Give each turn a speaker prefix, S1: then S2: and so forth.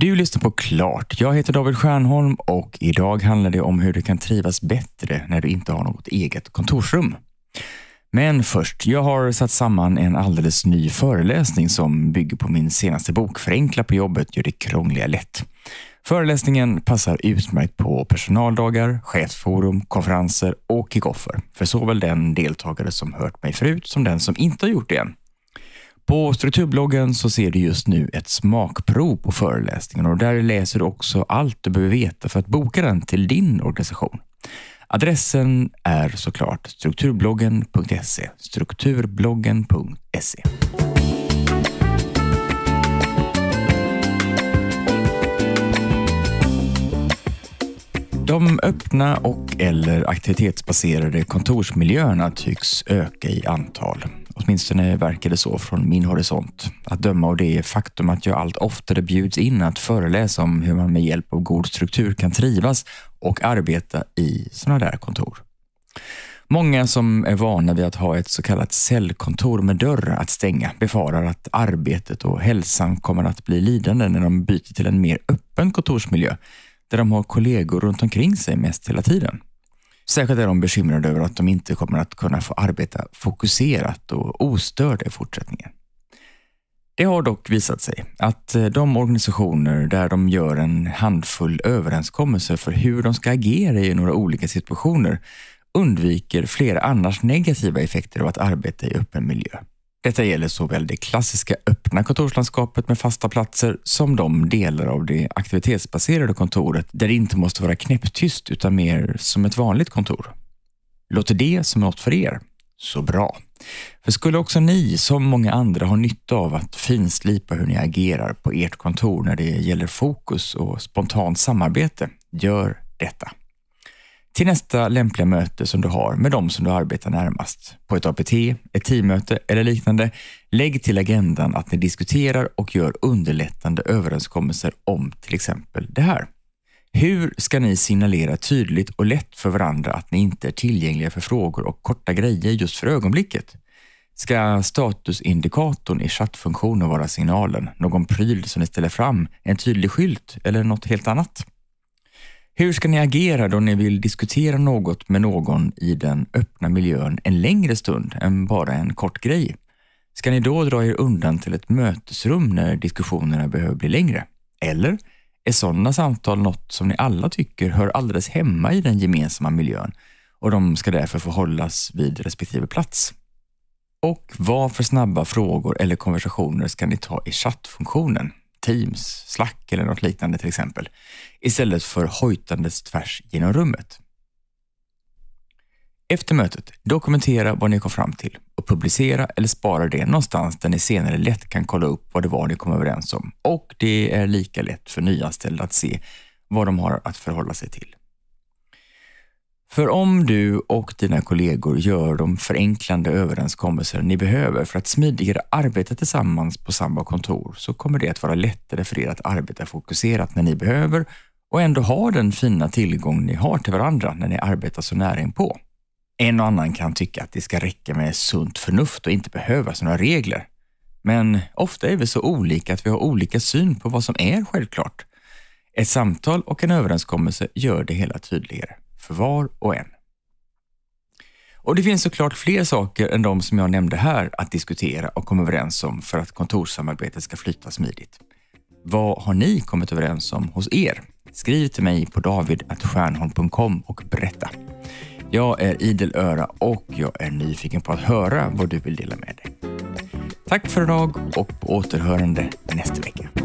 S1: Du lyssnar på Klart. Jag heter David Stjernholm och idag handlar det om hur du kan trivas bättre när du inte har något eget kontorsrum. Men först, jag har satt samman en alldeles ny föreläsning som bygger på min senaste bok Förenkla på jobbet gör det krångliga lätt. Föreläsningen passar utmärkt på personaldagar, chefsforum, konferenser och kickoffer för såväl den deltagare som hört mig förut som den som inte har gjort det än. På Strukturbloggen så ser du just nu ett smakprov på föreläsningen och där läser du också allt du behöver veta för att boka den till din organisation. Adressen är såklart strukturbloggen.se, strukturbloggen.se. De öppna och eller aktivitetsbaserade kontorsmiljöerna tycks öka i antal. Åtminstone verkar det så från min horisont. Att döma av det faktum att jag allt oftare bjuds in att föreläsa om hur man med hjälp av god struktur kan trivas och arbeta i sådana där kontor. Många som är vana vid att ha ett så kallat cellkontor med dörr att stänga befarar att arbetet och hälsan kommer att bli lidande när de byter till en mer öppen kontorsmiljö där de har kollegor runt omkring sig mest hela tiden. Särskilt är de bekymrade över att de inte kommer att kunna få arbeta fokuserat och ostörda i fortsättningen. Det har dock visat sig att eh, de organisationer där de gör en handfull överenskommelser för hur de ska agera i några olika situationer undviker flera annars negativa effekter av att arbeta i öppen miljö. Detta gäller såväl det klassiska öppna kontorslandskapet med fasta platser som de delar av det aktivitetsbaserade kontoret där det inte måste vara knäpptyst utan mer som ett vanligt kontor. Låter det som något för er? Så bra! För skulle också ni, som många andra, ha nytta av att finslipa hur ni agerar på ert kontor när det gäller fokus och spontant samarbete, gör detta till nästa lämpliga möte som du har med de som du arbetar närmast. På ett APT, ett teammöte eller liknande. Lägg till agendan att ni diskuterar och gör underlättande överenskommelser om till exempel det här. Hur ska ni signalera tydligt och lätt för varandra att ni inte är tillgängliga för frågor och korta grejer just för ögonblicket? Ska statusindikatorn i chattfunktionen vara signalen, någon pryl som ni ställer fram, en tydlig skylt eller något helt annat? Hur ska ni agera då ni vill diskutera något med någon i den öppna miljön en längre stund än bara en kort grej? Ska ni då dra er undan till ett mötesrum när diskussionerna behöver bli längre? Eller är sådana samtal något som ni alla tycker hör alldeles hemma i den gemensamma miljön och de ska därför få hållas vid respektive plats? Och vad för snabba frågor eller konversationer ska ni ta i chattfunktionen? Teams, Slack eller något liknande till exempel, istället för hojtandes tvärs genom rummet. Efter mötet, dokumentera vad ni kom fram till och publicera eller spara det någonstans där ni senare lätt kan kolla upp vad det var ni kom överens om och det är lika lätt för nyanställda att se vad de har att förhålla sig till. För om du och dina kollegor gör de förenklande överenskommelser ni behöver för att smidigare arbeta tillsammans på samma kontor så kommer det att vara lättare för er att arbeta fokuserat när ni behöver och ändå ha den fina tillgång ni har till varandra när ni arbetar så nära inpå. En och annan kan tycka att det ska räcka med sunt förnuft och inte behövas några regler. Men ofta är vi så olika att vi har olika syn på vad som är självklart. Ett samtal och en överenskommelse gör det hela tydligare för var och en. Och Det finns såklart fler saker än de som jag nämnde här att diskutera och komma överens om för att kontorssamarbetet ska flyta smidigt. Vad har ni kommit överens om hos er? Skriv till mig på david.stjernholm.com och berätta. Jag är idel öra och jag är nyfiken på att höra vad du vill dela med dig. Tack för idag och på återhörande nästa vecka.